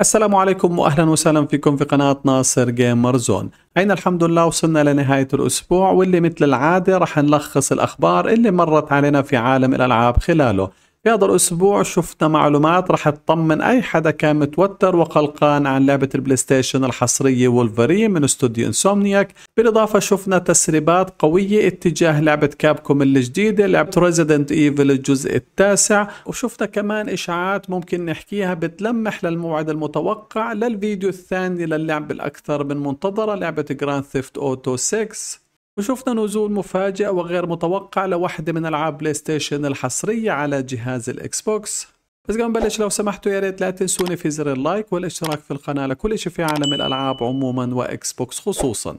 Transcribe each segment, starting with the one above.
السلام عليكم واهلا وسهلا فيكم في قناة ناصر جيمر زون عين الحمد لله وصلنا لنهاية الاسبوع واللي مثل العادة راح نلخص الاخبار اللي مرت علينا في عالم الالعاب خلاله في هذا الأسبوع شفنا معلومات رح تطمن أي حدا كان متوتر وقلقان عن لعبة البلاي ستيشن الحصرية وولفري من استوديو انسومنياك بالإضافة شفنا تسريبات قوية اتجاه لعبة كابكوم الجديدة لعبة ريزيدنت ايفل الجزء التاسع وشفنا كمان إشاعات ممكن نحكيها بتلمح للموعد المتوقع للفيديو الثاني للعبة الأكثر من منتظرة لعبة جراند ثيفت أوتو 6 وشفنا نزول مفاجئ وغير متوقع لوحدة من ألعاب بلاي ستيشن الحصرية على جهاز الإكس بوكس بس قبل نبلش لو سمحتوا يا ريت لا تنسوني في زر اللايك والاشتراك في القناة لكل شيء في عالم الألعاب عموما وإكس بوكس خصوصا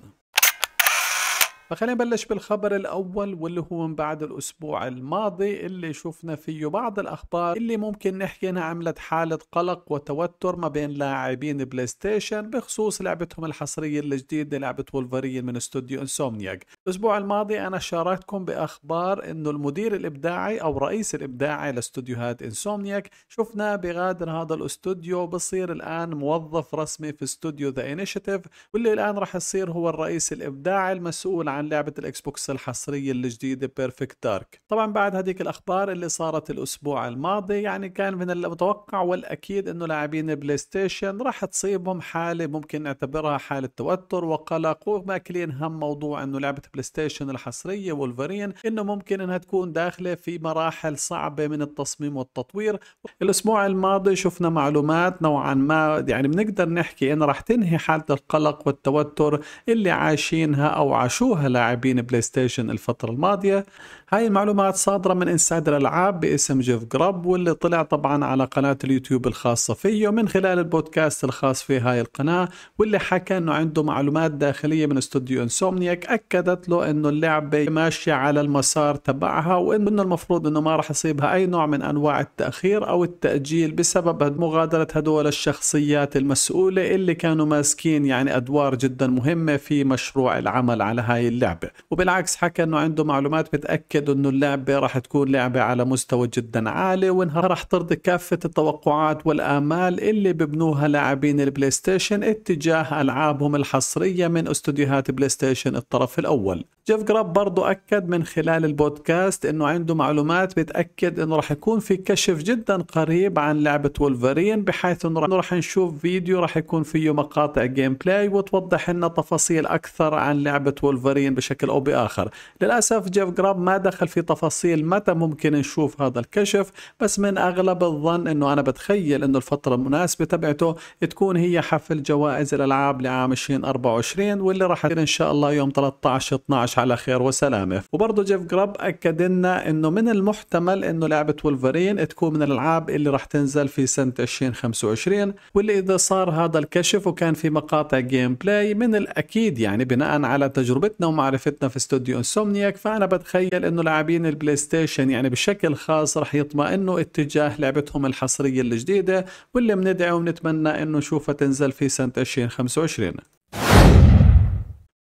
فخلينا نبلش بالخبر الأول واللي هو من بعد الأسبوع الماضي اللي شفنا فيه بعض الأخبار اللي ممكن نحكي إنها عملت حالة قلق وتوتر ما بين لاعبين بلاي ستيشن بخصوص لعبتهم الحصرية الجديدة لعبة وولفرين من استوديو انسومنياك الأسبوع الماضي أنا شاركتكم بأخبار إنه المدير الإبداعي أو رئيس الإبداعي لاستوديوهات انسومنياك شفنا بغادر هذا الاستوديو بصير الآن موظف رسمي في استوديو ذا انيشيتيف واللي الآن راح يصير هو الرئيس الإبداعي المسؤول عن لعبة الإكس بوكس الحصرية الجديدة بيرفكت دارك طبعا بعد هذيك الأخبار اللي صارت الأسبوع الماضي يعني كان من المتوقع والأكيد أنه لاعبين بلاي ستيشن راح تصيبهم حالة ممكن نعتبرها حالة توتر وقلق وماكلين هم موضوع أنه لعبة بلاي ستيشن الحصرية وولفرين أنه ممكن أنها تكون داخلة في مراحل صعبة من التصميم والتطوير الأسبوع الماضي شفنا معلومات نوعا ما يعني بنقدر نحكي أنه راح تنهي حالة القلق والتوتر اللي عايشينها أو عاشوها لاعبين بلاي ستيشن الفترة الماضية هاي المعلومات صادرة من انسايدر الألعاب باسم جيف جراب واللي طلع طبعا على قناة اليوتيوب الخاصة فيه من خلال البودكاست الخاص في هاي القناة واللي حكى انه عنده معلومات داخلية من استوديو انسومنيك اكدت له انه اللعبة ماشية على المسار تبعها وانه المفروض انه ما راح يصيبها اي نوع من انواع التأخير او التأجيل بسبب مغادرة هدول الشخصيات المسؤولة اللي كانوا ماسكين يعني ادوار جدا مهمة في مشروع العمل على هاي اللعبة وبالعكس حكى أنه عنده معلومات بتأكد أنه اللعبة راح تكون لعبة على مستوى جدا عالي وأنها راح ترضي كافة التوقعات والآمال اللي ببنوها لاعبين البلاي ستيشن اتجاه ألعابهم الحصرية من استوديوهات بلاي ستيشن الطرف الأول جيف جراب برضو أكد من خلال البودكاست أنه عنده معلومات بتأكد أنه راح يكون في كشف جدا قريب عن لعبة وولفرين بحيث أنه راح نشوف فيديو راح يكون فيه مقاطع جيم بلاي وتوضح لنا تفاصيل أكثر عن لعبة وولفرين معين بشكل أو بآخر للأسف جيف جراب ما دخل في تفاصيل متى ممكن نشوف هذا الكشف بس من أغلب الظن أنه أنا بتخيل أنه الفترة المناسبة تبعته تكون هي حفل جوائز الألعاب لعام 2024 واللي راح إن شاء الله يوم 13 12 على خير وسلامة وبرضه جيف جراب أكد لنا أنه من المحتمل أنه لعبة ولفرين تكون من الألعاب اللي راح تنزل في سنة 2025 واللي إذا صار هذا الكشف وكان في مقاطع جيم بلاي من الأكيد يعني بناء على تجربتنا معرفتنا في استوديو انسومنياك فانا بتخيل انه لاعبين البلاي ستيشن يعني بشكل خاص رح يطمئنوا اتجاه لعبتهم الحصريه الجديده واللي بندعي ونتمنى انه نشوفها تنزل في سنه 2025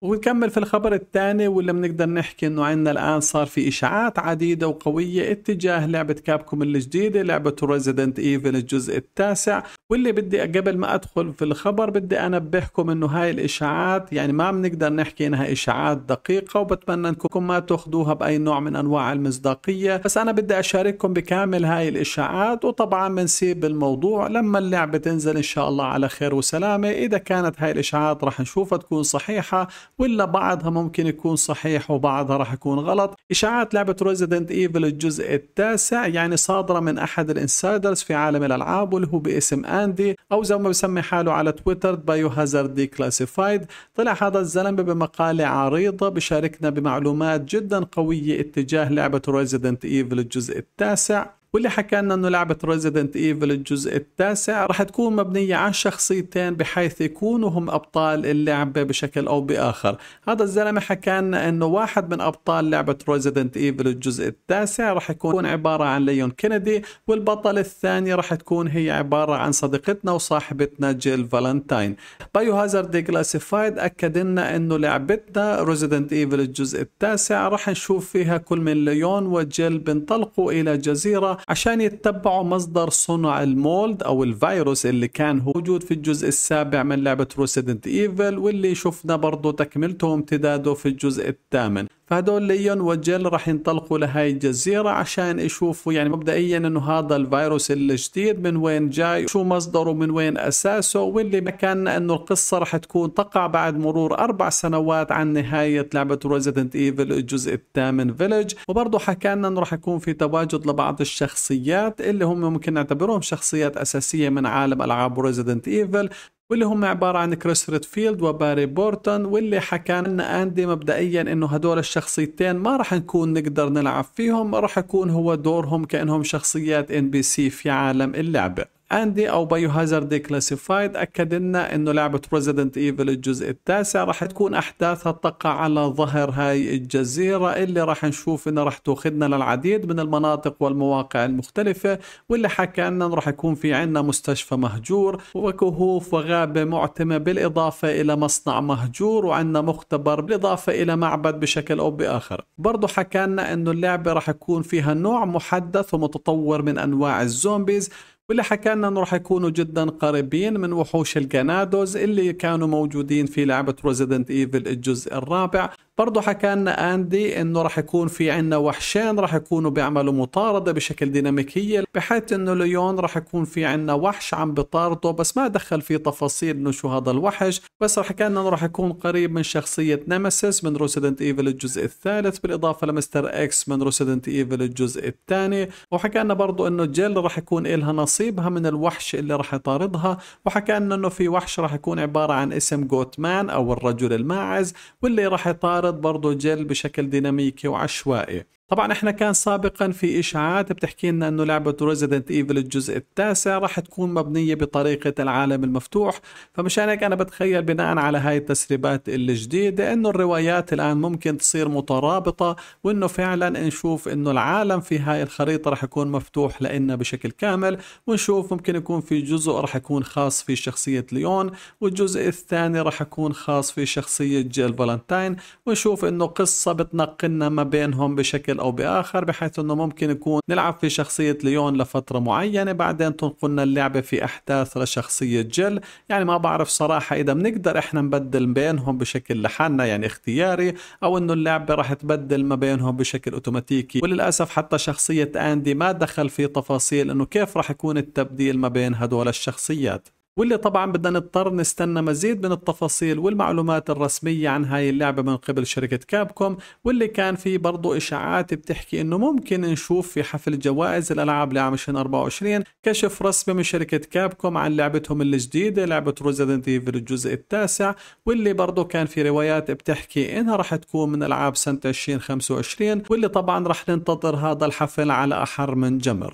ونكمل في الخبر الثاني واللي بنقدر نحكي انه عندنا الان صار في اشاعات عديده وقويه اتجاه لعبه كابكوم الجديده لعبه ريزيدنت ايفل الجزء التاسع واللي بدي قبل ما ادخل في الخبر بدي انبهكم انه هاي الاشاعات يعني ما بنقدر نحكي انها اشاعات دقيقه وبتمنى انكم ما تاخذوها باي نوع من انواع المصداقيه بس انا بدي اشارككم بكامل هاي الاشاعات وطبعا بنسيب الموضوع لما اللعبه تنزل ان شاء الله على خير وسلامه اذا كانت هاي الاشاعات راح نشوفها تكون صحيحه ولا بعضها ممكن يكون صحيح وبعضها راح يكون غلط إشاعات لعبة ريزيدنت إيفل الجزء التاسع يعني صادرة من أحد الإنسايدرز في عالم الألعاب واللي هو باسم أندي أو زي ما بسمي حاله على تويتر بايو هازارد دي كلاسيفايد طلع هذا الزلمة بمقالة عريضة بشاركنا بمعلومات جدا قوية اتجاه لعبة ريزيدنت إيفل الجزء التاسع واللي حكى لنا انه لعبه ريزيدنت ايفل الجزء التاسع رح تكون مبنيه على شخصيتين بحيث يكونوا هم ابطال اللعبه بشكل او باخر، هذا الزلمه حكى لنا انه واحد من ابطال لعبه ريزيدنت ايفل الجزء التاسع رح يكون عباره عن ليون كينيدي والبطل الثاني رح تكون هي عباره عن صديقتنا وصاحبتنا جيل فالنتاين. بايو هازارد كلاسيفايد اكد لنا انه لعبتنا ريزيدنت ايفل الجزء التاسع رح نشوف فيها كل من ليون وجيل بنطلقوا الى جزيره عشان يتبعوا مصدر صنع المولد او الفيروس اللي كان موجود في الجزء السابع من لعبة روسيدنت ايفل واللي شفنا برضه تكملته وامتداده في الجزء الثامن فهدول ليون وجيل راح ينطلقوا لهاي الجزيرة عشان يشوفوا يعني مبدئيا انه هذا الفيروس الجديد من وين جاي شو مصدره من وين اساسه واللي مكاننا انه القصة راح تكون تقع بعد مرور اربع سنوات عن نهاية لعبة ريزيدنت ايفل الجزء الثامن فيلج وبرضه لنا انه راح يكون في تواجد لبعض الشخصيات اللي هم ممكن نعتبرهم شخصيات اساسية من عالم العاب ريزيدنت ايفل واللي هم عبارة عن كريس ريدفيلد وباري بورتون واللي حكى لنا أندي مبدئيا إنه هدول الشخصيتين ما راح نكون نقدر نلعب فيهم راح يكون هو دورهم كأنهم شخصيات ان بي سي في عالم اللعبة اندي او بايو هازارد كلاسيفايد اكد لنا انه لعبه ريزيدنت ايفل الجزء التاسع راح تكون احداثها تقع على ظهر هاي الجزيره اللي راح نشوف انها راح تاخذنا للعديد من المناطق والمواقع المختلفه واللي حكى لنا انه راح يكون في عندنا مستشفى مهجور وكهوف وغابه معتمه بالاضافه الى مصنع مهجور وعندنا مختبر بالاضافه الى معبد بشكل او باخر برضه حكى لنا انه اللعبه راح يكون فيها نوع محدث ومتطور من انواع الزومبيز واللي حكى لنا انه راح يكونوا جدا قريبين من وحوش الجنادوز اللي كانوا موجودين في لعبه ريزيدنت ايفل الجزء الرابع برضه حكى لنا اندي انه راح يكون في عندنا وحشين راح يكونوا بيعملوا مطارده بشكل ديناميكيه بحيث انه ليون راح يكون في عندنا وحش عم بطارده بس ما دخل في تفاصيل انه شو هذا الوحش بس راح حكى لنا انه راح يكون قريب من شخصيه نيمسيس من روسيدنت ايفل الجزء الثالث بالاضافه لمستر اكس من روسيدنت ايفل الجزء الثاني وحكى لنا برضه انه جيل راح يكون إلها نصيبها من الوحش اللي راح يطاردها وحكى لنا انه في وحش راح يكون عباره عن اسم جوتمان او الرجل الماعز واللي راح يطارد بيفترض برضه جل بشكل ديناميكي وعشوائي طبعا احنا كان سابقا في اشاعات بتحكي لنا انه لعبه ريزيدنت ايفل الجزء التاسع راح تكون مبنيه بطريقه العالم المفتوح فمشان هيك انا بتخيل بناء على هاي التسريبات الجديده انه الروايات الان ممكن تصير مترابطه وانه فعلا نشوف انه العالم في هاي الخريطه راح يكون مفتوح لنا بشكل كامل ونشوف ممكن يكون في جزء راح يكون خاص في شخصيه ليون والجزء الثاني راح يكون خاص في شخصيه جيل فالنتاين ونشوف انه قصه بتنقلنا ما بينهم بشكل بشكل أو بآخر بحيث أنه ممكن يكون نلعب في شخصية ليون لفترة معينة بعدين تنقلنا اللعبة في أحداث لشخصية جيل يعني ما بعرف صراحة إذا بنقدر إحنا نبدل بينهم بشكل لحالنا يعني اختياري أو أنه اللعبة راح تبدل ما بينهم بشكل أوتوماتيكي وللأسف حتى شخصية أندي ما دخل في تفاصيل أنه كيف راح يكون التبديل ما بين هدول الشخصيات واللي طبعا بدنا نضطر نستنى مزيد من التفاصيل والمعلومات الرسمية عن هاي اللعبة من قبل شركة كابكوم واللي كان في برضو إشاعات بتحكي إنه ممكن نشوف في حفل جوائز الألعاب لعام 2024 كشف رسمي من شركة كابكوم عن لعبتهم الجديدة لعبة روزيدنت ايفل الجزء التاسع واللي برضو كان في روايات بتحكي إنها رح تكون من ألعاب سنة 2025 واللي طبعا رح ننتظر هذا الحفل على أحر من جمر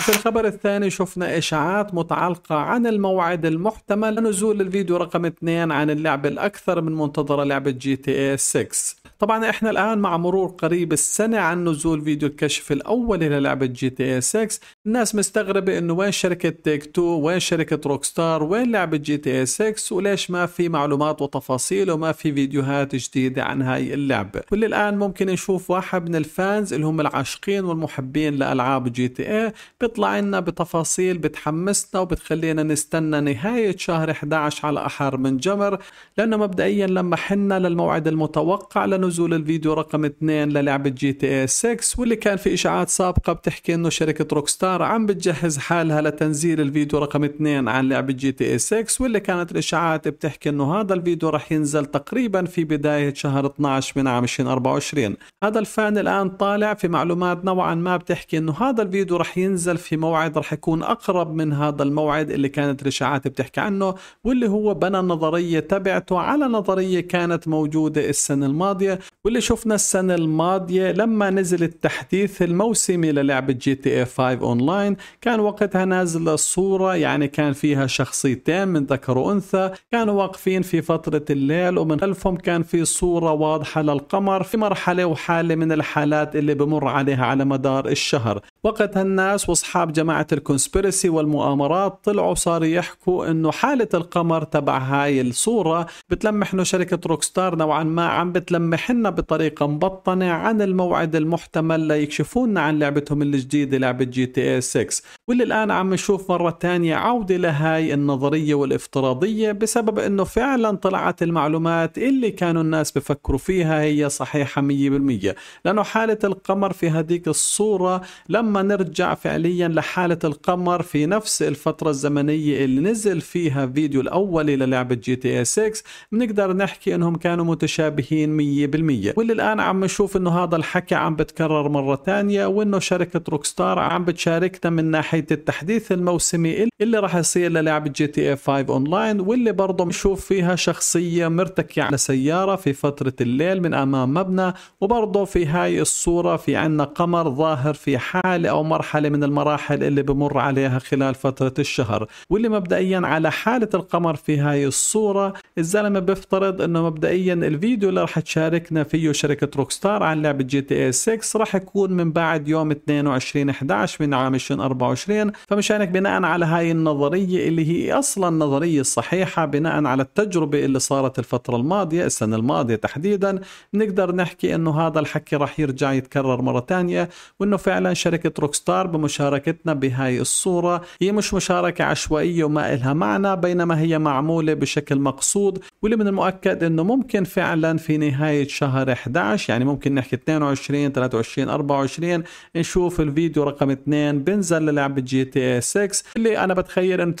في الخبر الثاني شفنا إشاعات متعلقة عن الموعد المحتمل لنزول الفيديو رقم 2 عن اللعبة الأكثر من منتظرة لعبة جي تي اي 6 طبعا احنا الان مع مرور قريب السنه عن نزول فيديو الكشف الاول للعبه جي تي اي 6 الناس مستغربه انه وين شركه تيك تو وين شركه روك ستار وين لعبه جي تي اي 6 وليش ما في معلومات وتفاصيل وما في فيديوهات جديده عن هاي اللعبه واللي الان ممكن نشوف واحد من الفانز اللي هم العاشقين والمحبين لالعاب جي تي اي بيطلع لنا بتفاصيل بتحمسنا وبتخلينا نستنى نهايه شهر 11 على احر من جمر لانه مبدئيا لما حنا للموعد المتوقع لنزول نزول الفيديو رقم 2 للعبة جي تي اي 6 واللي كان في اشاعات سابقة بتحكي انه شركة روكستار عم بتجهز حالها لتنزيل الفيديو رقم 2 عن لعبة جي تي اي 6 واللي كانت الاشاعات بتحكي انه هذا الفيديو رح ينزل تقريبا في بداية شهر 12 من عام 2024 هذا الفان الان طالع في معلومات نوعا ما بتحكي انه هذا الفيديو رح ينزل في موعد رح يكون اقرب من هذا الموعد اللي كانت الاشاعات بتحكي عنه واللي هو بنى النظرية تبعته على نظرية كانت موجودة السنة الماضية واللي شفنا السنة الماضية لما نزل التحديث الموسمي للعبة جي تي اي 5 اونلاين كان وقتها نازل الصورة يعني كان فيها شخصيتين من ذكر وانثى كانوا واقفين في فترة الليل ومن خلفهم كان في صورة واضحة للقمر في مرحلة وحالة من الحالات اللي بمر عليها على مدار الشهر وقتها الناس واصحاب جماعة الكونسبيرسي والمؤامرات طلعوا صاروا يحكوا انه حالة القمر تبع هاي الصورة بتلمح انه شركة روكستار نوعا ما عم بتلمح حنا بطريقة مبطنة عن الموعد المحتمل ليكشفونا عن لعبتهم الجديدة لعبة جي تي اي 6 واللي الآن عم نشوف مرة تانية عودة لهاي النظرية والافتراضية بسبب أنه فعلا طلعت المعلومات اللي كانوا الناس بفكروا فيها هي صحيحة 100% لأنه حالة القمر في هذيك الصورة لما نرجع فعليا لحالة القمر في نفس الفترة الزمنية اللي نزل فيها فيديو الأولي للعبة جي تي اي 6 بنقدر نحكي أنهم كانوا متشابهين واللي الآن عم نشوف أنه هذا الحكي عم بتكرر مرة ثانية وأنه شركة روكستار عم بتشاركنا من ناحية التحديث الموسمي اللي راح يصير للعبة جي تي اي 5 اونلاين واللي برضه بنشوف فيها شخصية مرتكية على سيارة في فترة الليل من أمام مبنى وبرضه في هاي الصورة في عنا قمر ظاهر في حالة أو مرحلة من المراحل اللي بمر عليها خلال فترة الشهر واللي مبدئيا على حالة القمر في هاي الصورة الزلمة بيفترض أنه مبدئيا الفيديو اللي راح تشارك شاركنا فيه شركة روكستار عن لعبة جي تي اي 6 راح يكون من بعد يوم 22 11 من عام 2024 فمشان هيك بناء على هاي النظرية اللي هي أصلا النظرية الصحيحة بناء على التجربة اللي صارت الفترة الماضية السنة الماضية تحديدا نقدر نحكي انه هذا الحكي راح يرجع يتكرر مرة ثانية وانه فعلا شركة روكستار بمشاركتنا بهاي الصورة هي مش مشاركة عشوائية وما إلها معنى بينما هي معمولة بشكل مقصود واللي من المؤكد انه ممكن فعلا في نهاية شهر 11 يعني ممكن نحكي 22 23 24 نشوف الفيديو رقم 2 بنزل للعبة جي تي اي 6 اللي انا بتخيل انه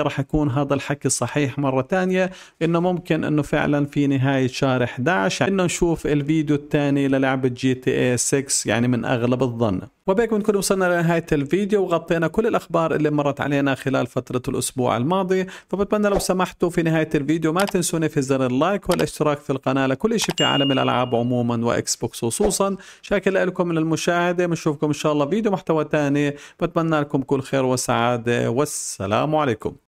99% راح يكون هذا الحكي صحيح مرة ثانية انه ممكن انه فعلا في نهاية شهر 11 انه نشوف الفيديو الثاني للعبة جي تي اي 6 يعني من اغلب الظن وبيك بنكون وصلنا لنهاية الفيديو وغطينا كل الأخبار اللي مرت علينا خلال فترة الأسبوع الماضي فبتمنى لو سمحتوا في نهاية الفيديو ما تنسوني في زر اللايك والاشتراك في القناة لكل شيء في عالم الألعاب عموما وإكس بوكس خصوصا شاكر لكم للمشاهدة بنشوفكم إن شاء الله فيديو محتوى تاني بتمنى لكم كل خير وسعادة والسلام عليكم